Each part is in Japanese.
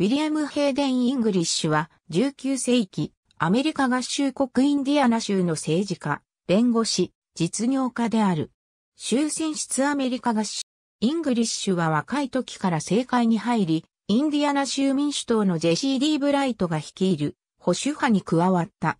ウィリアム・ヘイデン・イングリッシュは19世紀、アメリカ合衆国インディアナ州の政治家、弁護士、実業家である。終戦室アメリカ合衆。イングリッシュは若い時から政界に入り、インディアナ州民主党のジェシー・ディ・ブライトが率いる保守派に加わった。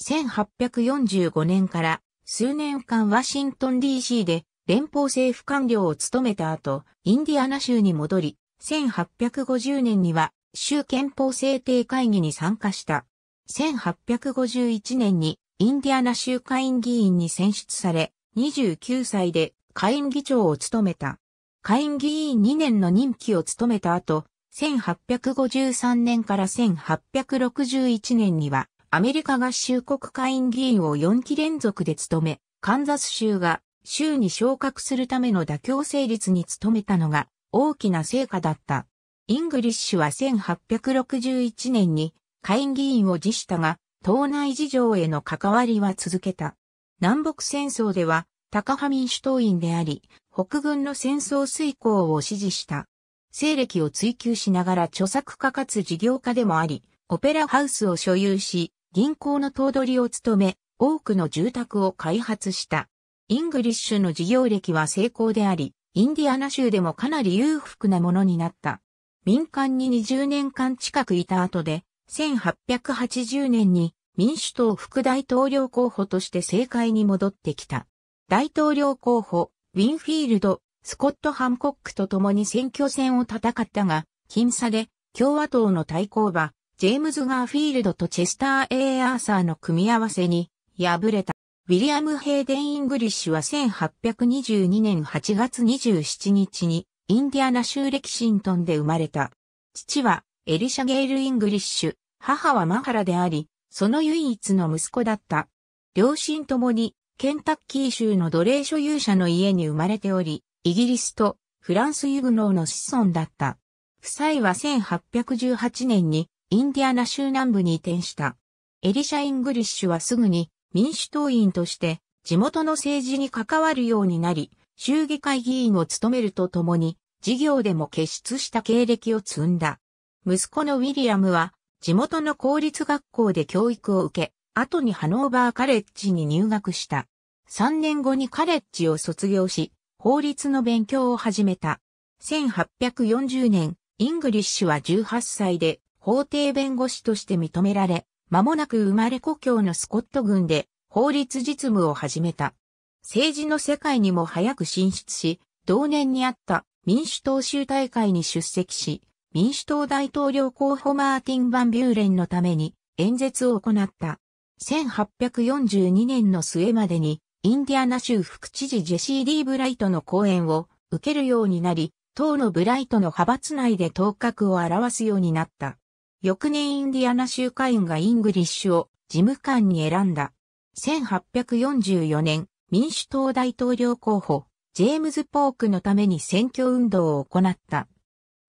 1845年から数年間ワシントン DC で連邦政府官僚を務めた後、インディアナ州に戻り、1850年には州憲法制定会議に参加した。1851年にインディアナ州下院議員に選出され、29歳で下院議長を務めた。下院議員2年の任期を務めた後、1853年から1861年には、アメリカ合衆国下院議員を4期連続で務め、カンザス州が州に昇格するための妥協成立に努めたのが大きな成果だった。イングリッシュは1861年に下院議員を辞したが、党内事情への関わりは続けた。南北戦争では、高派民主党員であり、北軍の戦争遂行を支持した。西暦を追求しながら著作家かつ事業家でもあり、オペラハウスを所有し、銀行の頭取を務め、多くの住宅を開発した。イングリッシュの事業歴は成功であり、インディアナ州でもかなり裕福なものになった。民間に20年間近くいた後で、1880年に民主党副大統領候補として政界に戻ってきた。大統領候補、ウィンフィールド、スコット・ハンコックと共に選挙戦を戦ったが、僅差で共和党の対抗馬、ジェームズ・ガーフィールドとチェスター・エイ・アーサーの組み合わせに敗れた。ウィリアム・ヘイデン・イングリッシュは1822年8月27日にインディアナ州レキシントンで生まれた。父はエリシャ・ゲール・イングリッシュ、母はマハラであり、その唯一の息子だった。両親ともにケンタッキー州の奴隷所有者の家に生まれており、イギリスとフランスユグノーの子孫だった。夫妻は1818年にインディアナ州南部に移転した。エリシャ・イングリッシュはすぐに民主党員として地元の政治に関わるようになり、衆議会議員を務めるとともに、事業でも結出した経歴を積んだ。息子のウィリアムは、地元の公立学校で教育を受け、後にハノーバーカレッジに入学した。3年後にカレッジを卒業し、法律の勉強を始めた。1840年、イングリッシュは18歳で法廷弁護士として認められ、間もなく生まれ故郷のスコット軍で法律実務を始めた。政治の世界にも早く進出し、同年にあった民主党州大会に出席し、民主党大統領候補マーティン・バン・ビューレンのために演説を行った。1842年の末までに、インディアナ州副知事ジェシー・リー・ブライトの講演を受けるようになり、党のブライトの派閥内で頭角を表すようになった。翌年インディアナ州会員がイングリッシュを事務官に選んだ。1844年、民主党大統領候補、ジェームズ・ポークのために選挙運動を行った。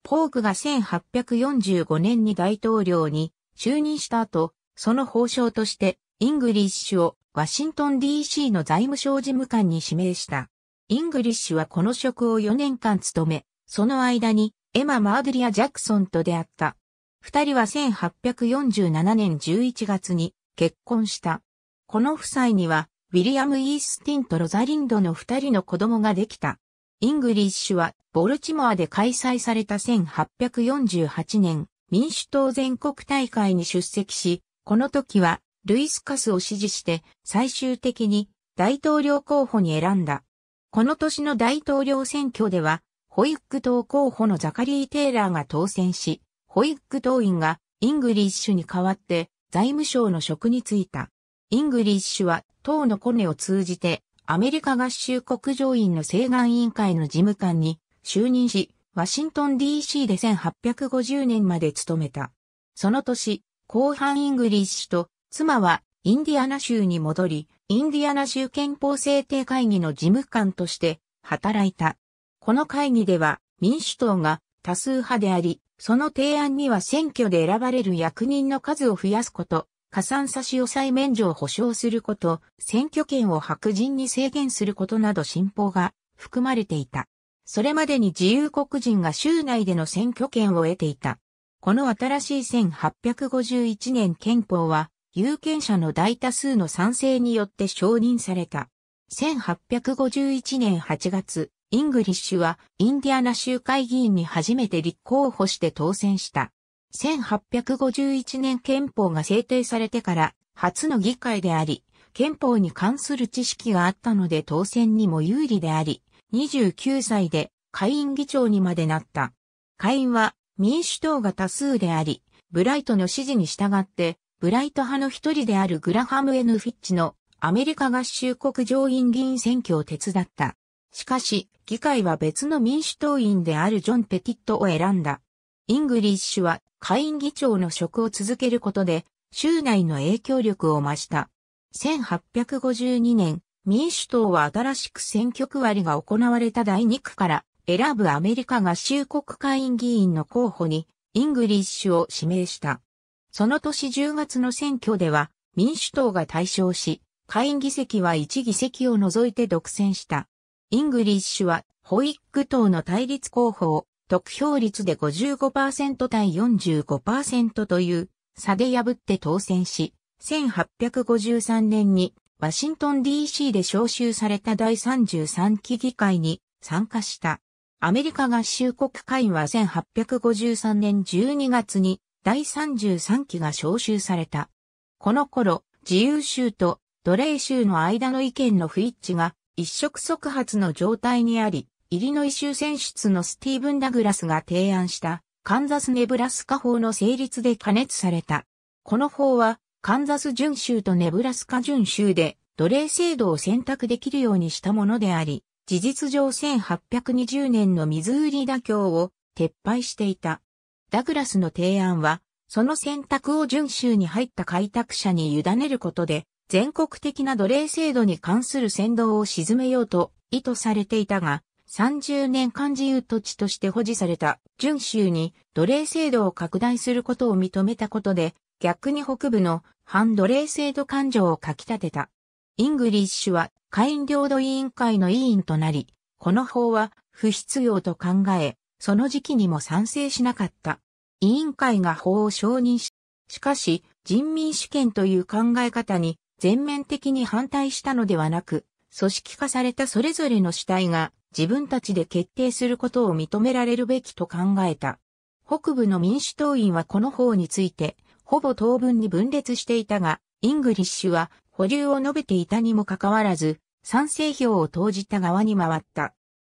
ポークが1845年に大統領に就任した後、その法相としてイングリッシュをワシントン DC の財務省事務官に指名した。イングリッシュはこの職を4年間務め、その間にエマ・マードリア・ジャクソンと出会った。二人は1847年11月に結婚した。この夫妻には、ウィリアム・イースティンとロザリンドの二人の子供ができた。イングリッシュは、ボルチモアで開催された1848年、民主党全国大会に出席し、この時は、ルイス・カスを支持して、最終的に大統領候補に選んだ。この年の大統領選挙では、ホイック党候補のザカリー・テイラーが当選し、ホイッ党員がイングリッシュに代わって財務省の職に就いた。イングリッシュは党のコネを通じてアメリカ合衆国上院の請願委員会の事務官に就任し、ワシントン DC で1850年まで勤めた。その年、後半イングリッシュと妻はインディアナ州に戻り、インディアナ州憲法制定会議の事務官として働いた。この会議では民主党が多数派であり、その提案には選挙で選ばれる役人の数を増やすこと、加算差し押さえ免除を保障すること、選挙権を白人に制限することなど新法が含まれていた。それまでに自由黒人が州内での選挙権を得ていた。この新しい1851年憲法は、有権者の大多数の賛成によって承認された。1851年8月、イングリッシュはインディアナ州会議員に初めて立候補して当選した。1851年憲法が制定されてから初の議会であり、憲法に関する知識があったので当選にも有利であり、29歳で会員議長にまでなった。会員は民主党が多数であり、ブライトの指示に従って、ブライト派の一人であるグラハム・エヌ・フィッチのアメリカ合衆国上院議員選挙を手伝った。しかし、議会は別の民主党員であるジョン・ペティットを選んだ。イングリッシュは下院議長の職を続けることで、州内の影響力を増した。1852年、民主党は新しく選挙区割りが行われた第2区から選ぶアメリカ合衆国会員議員の候補にイングリッシュを指名した。その年10月の選挙では民主党が大勝し、下院議席は1議席を除いて独占した。イングリッシュは、ホイック党の対立候補を、得票率で55%対45%という差で破って当選し、1853年にワシントン DC で招集された第33期議会に参加した。アメリカ合衆国会員は1853年12月に第33期が招集された。この頃、自由州と奴隷州の間の意見の不一致が一触即発の状態にあり、イリノイ州選出のスティーブン・ダグラスが提案したカンザス・ネブラスカ法の成立で加熱された。この法はカンザス準州とネブラスカ準州で奴隷制度を選択できるようにしたものであり、事実上1820年のミズーリ妥協を撤廃していた。ダグラスの提案は、その選択を準州に入った開拓者に委ねることで、全国的な奴隷制度に関する先導を沈めようと意図されていたが、30年間自由土地として保持された準州に奴隷制度を拡大することを認めたことで、逆に北部の反奴隷制度感情をかき立てた。イングリッシュは会員領土委員会の委員となり、この法は不必要と考え、その時期にも賛成しなかった。委員会が法を承認し、しかし人民主権という考え方に全面的に反対したのではなく、組織化されたそれぞれの主体が自分たちで決定することを認められるべきと考えた。北部の民主党員はこの方について、ほぼ当分に分裂していたが、イングリッシュは保留を述べていたにもかかわらず、賛成票を投じた側に回った。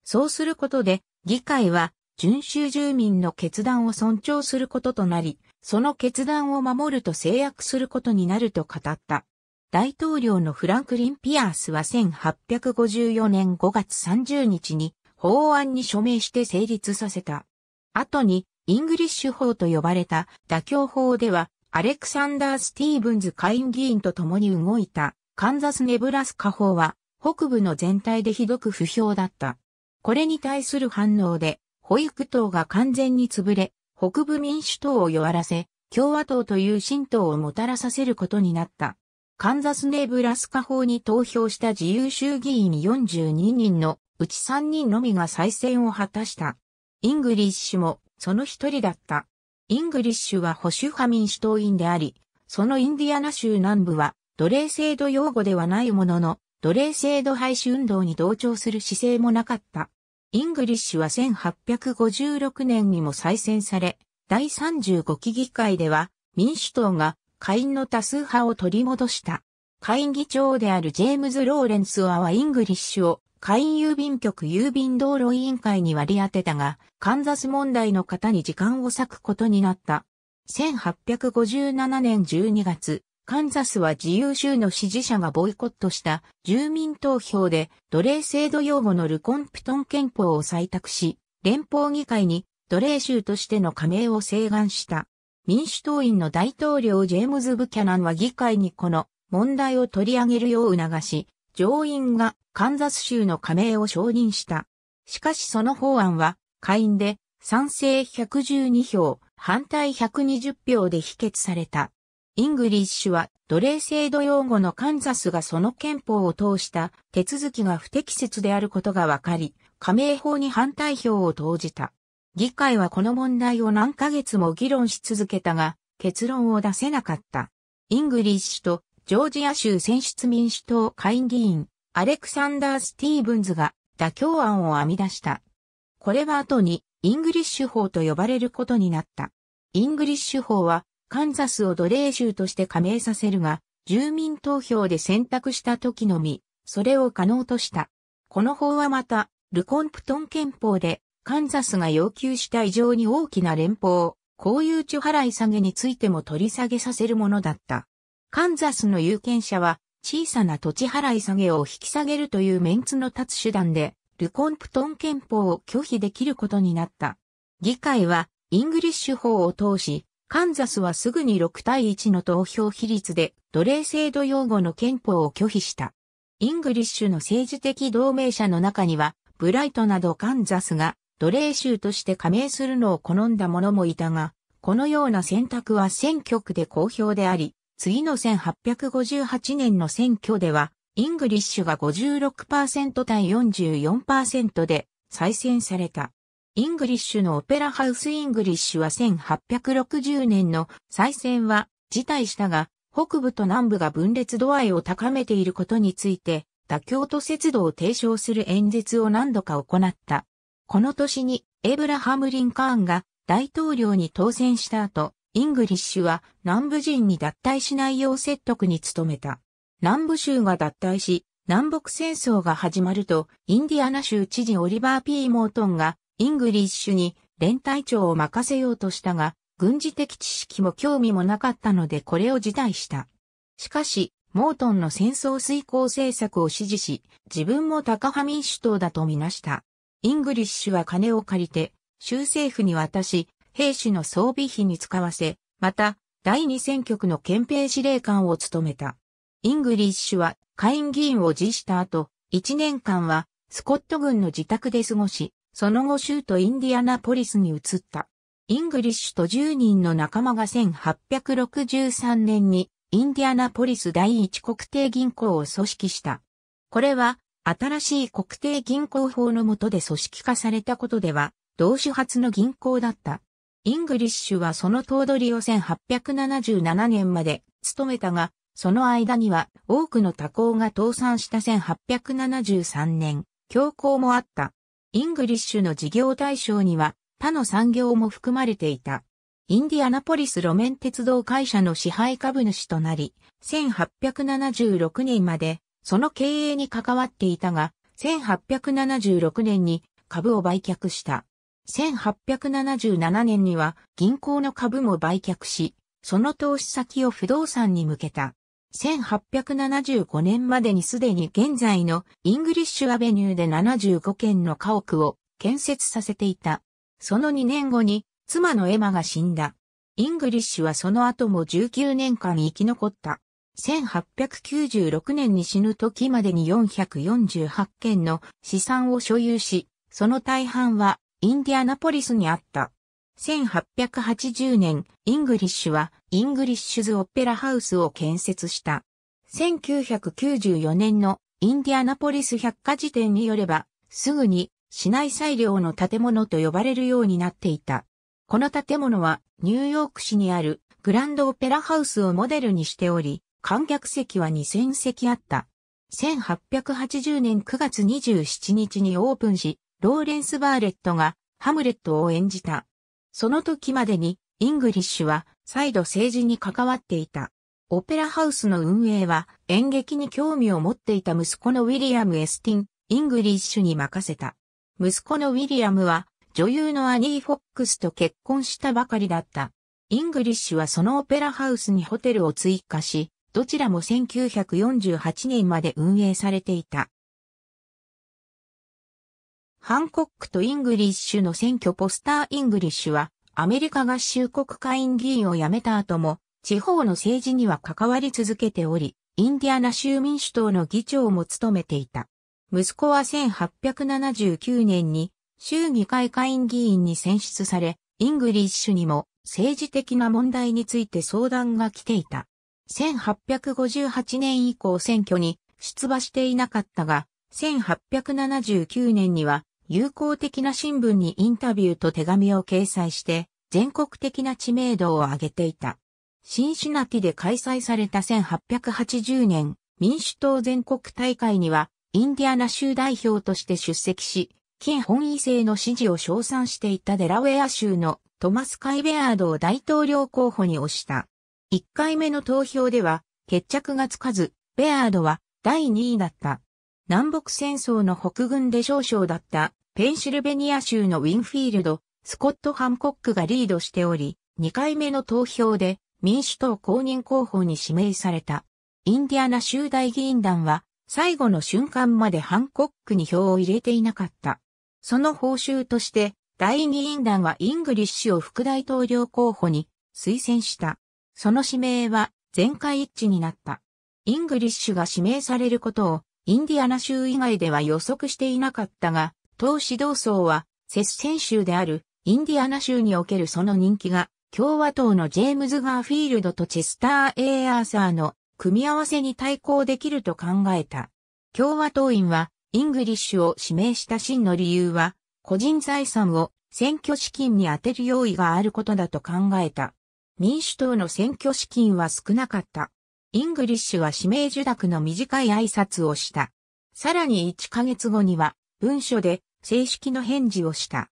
そうすることで、議会は、遵守住民の決断を尊重することとなり、その決断を守ると制約することになると語った。大統領のフランクリン・ピアースは1854年5月30日に法案に署名して成立させた。後に、イングリッシュ法と呼ばれた妥協法では、アレクサンダー・スティーブンズ下院議員と共に動いた、カンザス・ネブラスカ法は、北部の全体でひどく不評だった。これに対する反応で、保育党が完全に潰れ、北部民主党を弱らせ、共和党という新党をもたらさせることになった。カンザスネーブラスカ法に投票した自由衆議院42人のうち3人のみが再選を果たした。イングリッシュもその一人だった。イングリッシュは保守派民主党員であり、そのインディアナ州南部は奴隷制度用語ではないものの、奴隷制度廃止運動に同調する姿勢もなかった。イングリッシュは1856年にも再選され、第35期議会では民主党が下院の多数派を取り戻した。下院議長であるジェームズ・ローレンス・アワ・イングリッシュを下院郵便局郵便道路委員会に割り当てたが、カンザス問題の方に時間を割くことになった。1857年12月、カンザスは自由州の支持者がボイコットした住民投票で奴隷制度用語のルコンプトン憲法を採択し、連邦議会に奴隷州としての加盟を請願した。民主党員の大統領ジェームズ・ブキャナンは議会にこの問題を取り上げるよう促し、上院がカンザス州の加盟を承認した。しかしその法案は下院で賛成112票、反対120票で否決された。イングリッシュは奴隷制度用語のカンザスがその憲法を通した手続きが不適切であることが分かり、加盟法に反対票を投じた。議会はこの問題を何ヶ月も議論し続けたが、結論を出せなかった。イングリッシュとジョージア州選出民主党下院議員、アレクサンダー・スティーブンズが妥協案を編み出した。これは後にイングリッシュ法と呼ばれることになった。イングリッシュ法はカンザスを奴隷州として加盟させるが、住民投票で選択した時のみ、それを可能とした。この法はまた、ルコンプトン憲法でカンザスが要求した異常に大きな連邦、公有地払い下げについても取り下げさせるものだった。カンザスの有権者は小さな土地払い下げを引き下げるというメンツの立つ手段で、ルコンプトン憲法を拒否できることになった。議会はイングリッシュ法を通し、カンザスはすぐに6対1の投票比率で奴隷制度擁護の憲法を拒否した。イングリッシュの政治的同盟者の中には、ブライトなどカンザスが奴隷州として加盟するのを好んだ者もいたが、このような選択は選挙区で好評であり、次の1858年の選挙では、イングリッシュが56%対44%で再選された。イングリッシュのオペラハウス・イングリッシュは1860年の再選は辞退したが、北部と南部が分裂度合いを高めていることについて、妥協と節度を提唱する演説を何度か行った。この年にエブラハム・リンカーンが大統領に当選した後、イングリッシュは南部人に脱退しないよう説得に努めた。南部州が脱退し、南北戦争が始まると、インディアナ州知事オリバー・ピー・モートンが、イングリッシュに連隊長を任せようとしたが、軍事的知識も興味もなかったのでこれを辞退した。しかし、モートンの戦争遂行政策を支持し、自分も高派民主党だとみなした。イングリッシュは金を借りて、州政府に渡し、兵士の装備費に使わせ、また、第二選挙区の憲兵司令官を務めた。イングリッシュは下院議員を辞した後、1年間はスコット軍の自宅で過ごし、その後州都インディアナポリスに移った。イングリッシュと10人の仲間が1863年にインディアナポリス第一国定銀行を組織した。これは新しい国定銀行法の下で組織化されたことでは、同種発の銀行だった。イングリッシュはその頭取を1877年まで務めたが、その間には多くの多行が倒産した1873年、強行もあった。イングリッシュの事業対象には他の産業も含まれていた。インディアナポリス路面鉄道会社の支配株主となり、1876年までその経営に関わっていたが、1876年に株を売却した。1877年には銀行の株も売却し、その投資先を不動産に向けた。1875年までにすでに現在のイングリッシュアベニューで75軒の家屋を建設させていた。その2年後に妻のエマが死んだ。イングリッシュはその後も19年間生き残った。1896年に死ぬ時までに448件の資産を所有し、その大半はインディアナポリスにあった。1880年、イングリッシュはイングリッシュズ・オペラハウスを建設した。1994年のインディアナポリス百科事典によれば、すぐに市内裁量の建物と呼ばれるようになっていた。この建物はニューヨーク市にあるグランドオペラハウスをモデルにしており、観客席は2000席あった。1880年9月27日にオープンし、ローレンス・バーレットがハムレットを演じた。その時までにイングリッシュは再度政治に関わっていた。オペラハウスの運営は演劇に興味を持っていた息子のウィリアム・エスティン、イングリッシュに任せた。息子のウィリアムは女優のアニー・フォックスと結婚したばかりだった。イングリッシュはそのオペラハウスにホテルを追加し、どちらも1948年まで運営されていた。ハンコックとイングリッシュの選挙ポスターイングリッシュは、アメリカ合衆国会員議員を辞めた後も、地方の政治には関わり続けており、インディアナ州民主党の議長も務めていた。息子は1879年に州議会会員議員に選出され、イングリッシュにも政治的な問題について相談が来ていた。1858年以降選挙に出馬していなかったが、1879年には友好的な新聞にインタビューと手紙を掲載して全国的な知名度を上げていた。シンシナティで開催された1880年民主党全国大会にはインディアナ州代表として出席し、金本位制の支持を称賛していたデラウェア州のトマス・カイベアードを大統領候補に推した。1回目の投票では決着がつかず、ベアードは第2位だった。南北戦争の北軍で少々だったペンシルベニア州のウィンフィールド、スコット・ハンコックがリードしており、2回目の投票で民主党公認候補に指名された。インディアナ州大議員団は最後の瞬間までハンコックに票を入れていなかった。その報酬として、大議員団はイングリッシュを副大統領候補に推薦した。その指名は全会一致になった。イングリッシュが指名されることをインディアナ州以外では予測していなかったが、党指導層は接戦州であるインディアナ州におけるその人気が共和党のジェームズ・ガーフィールドとチェスター・エイアーサーの組み合わせに対抗できると考えた。共和党員はイングリッシュを指名した真の理由は個人財産を選挙資金に充てる用意があることだと考えた。民主党の選挙資金は少なかった。イングリッシュは指名受諾の短い挨拶をした。さらに1ヶ月後には文書で正式の返事をした。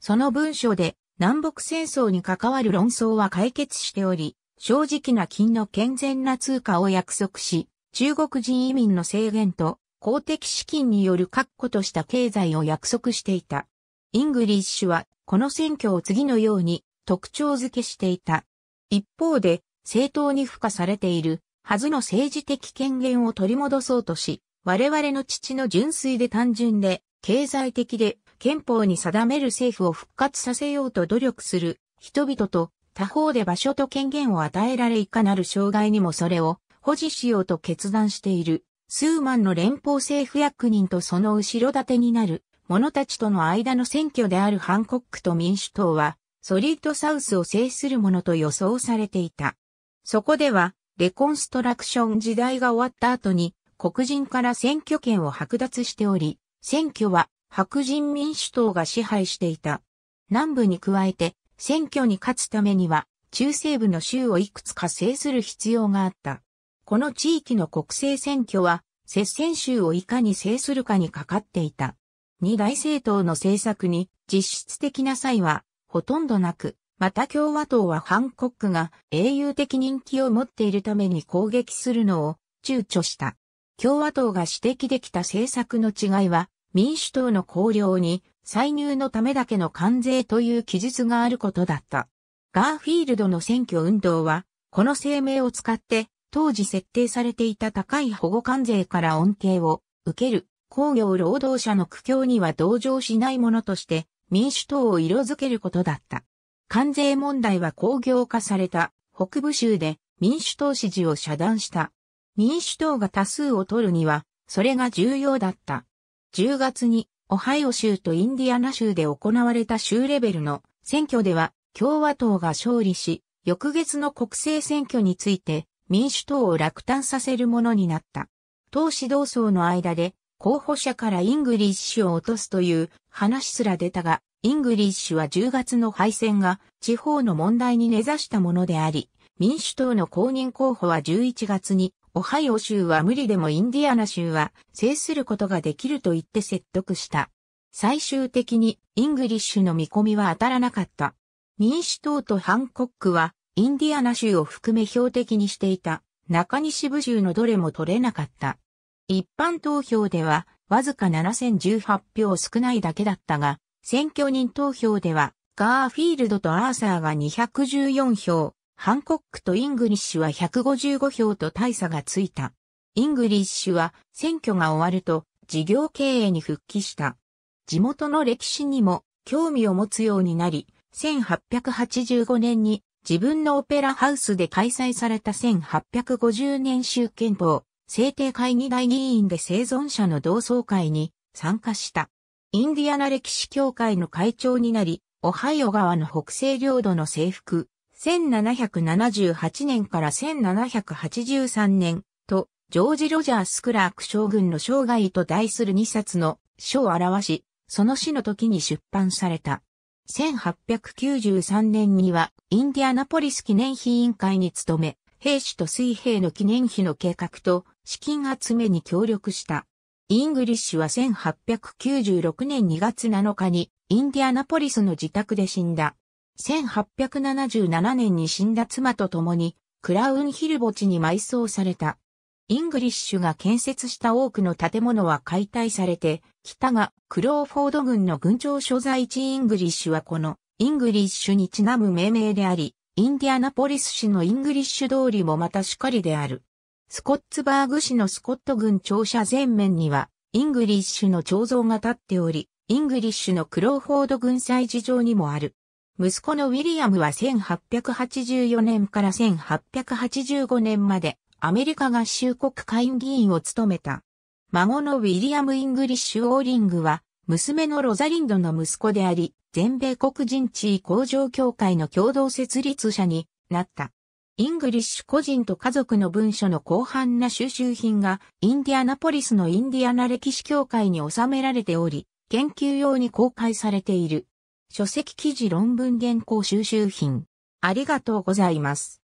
その文書で南北戦争に関わる論争は解決しており、正直な金の健全な通貨を約束し、中国人移民の制限と公的資金による確固とした経済を約束していた。イングリッシュはこの選挙を次のように特徴づけしていた。一方で、政党に付加されているはずの政治的権限を取り戻そうとし、我々の父の純粋で単純で、経済的で憲法に定める政府を復活させようと努力する人々と、他方で場所と権限を与えられいかなる障害にもそれを保持しようと決断している、スーマンの連邦政府役人とその後ろ盾になる者たちとの間の選挙であるハンコックと民主党は、ソリッドサウスを制するものと予想されていた。そこでは、レコンストラクション時代が終わった後に、黒人から選挙権を剥奪しており、選挙は白人民主党が支配していた。南部に加えて、選挙に勝つためには、中西部の州をいくつか制する必要があった。この地域の国政選挙は、接戦州をいかに制するかにかかっていた。二大政党の政策に実質的な際はほとんどなく、また共和党はハンコックが英雄的人気を持っているために攻撃するのを躊躇した。共和党が指摘できた政策の違いは、民主党の綱領に歳入のためだけの関税という記述があることだった。ガーフィールドの選挙運動は、この声明を使って、当時設定されていた高い保護関税から恩恵を受ける工業労働者の苦境には同情しないものとして民主党を色づけることだった。関税問題は工業化された北部州で民主党支持を遮断した。民主党が多数を取るには、それが重要だった。10月にオハイオ州とインディアナ州で行われた州レベルの選挙では共和党が勝利し、翌月の国政選挙について民主党を落胆させるものになった。党指導層の間で候補者からイングリッシュを落とすという話すら出たが、イングリッシュは10月の敗戦が地方の問題に根ざしたものであり、民主党の公認候補は11月に、オハイオ州は無理でもインディアナ州は制することができると言って説得した。最終的にイングリッシュの見込みは当たらなかった。民主党とハンコックはインディアナ州を含め標的にしていた中西部州のどれも取れなかった。一般投票ではわずか7018票少ないだけだったが、選挙人投票では、ガーフィールドとアーサーが214票、ハンコックとイングリッシュは155票と大差がついた。イングリッシュは選挙が終わると事業経営に復帰した。地元の歴史にも興味を持つようになり、1885年に自分のオペラハウスで開催された1850年集憲法制定会議大議員で生存者の同窓会に参加した。インディアナ歴史協会の会長になり、オハイオ川の北西領土の征服、1778年から1783年と、ジョージ・ロジャー・スクラーク将軍の生涯と題する2冊の書を表し、その死の時に出版された。1893年には、インディアナポリス記念碑委員会に勤め、兵士と水兵の記念碑の計画と、資金集めに協力した。イングリッシュは1896年2月7日にインディアナポリスの自宅で死んだ。1877年に死んだ妻と共にクラウンヒル墓地に埋葬された。イングリッシュが建設した多くの建物は解体されて、北がクローフォード軍の軍長所在地イングリッシュはこのイングリッシュにちなむ命名であり、インディアナポリス市のイングリッシュ通りもまたしかりである。スコッツバーグ市のスコット軍庁舎前面には、イングリッシュの彫像が立っており、イングリッシュのクローフォード軍祭事情にもある。息子のウィリアムは1884年から1885年までアメリカ合衆国会議員を務めた。孫のウィリアム・イングリッシュ・オーリングは娘のロザリンドの息子であり、全米黒人地位向上協会の共同設立者になった。イングリッシュ個人と家族の文書の広範な収集品がインディアナポリスのインディアナ歴史協会に収められており、研究用に公開されている。書籍記事論文原稿収集品。ありがとうございます。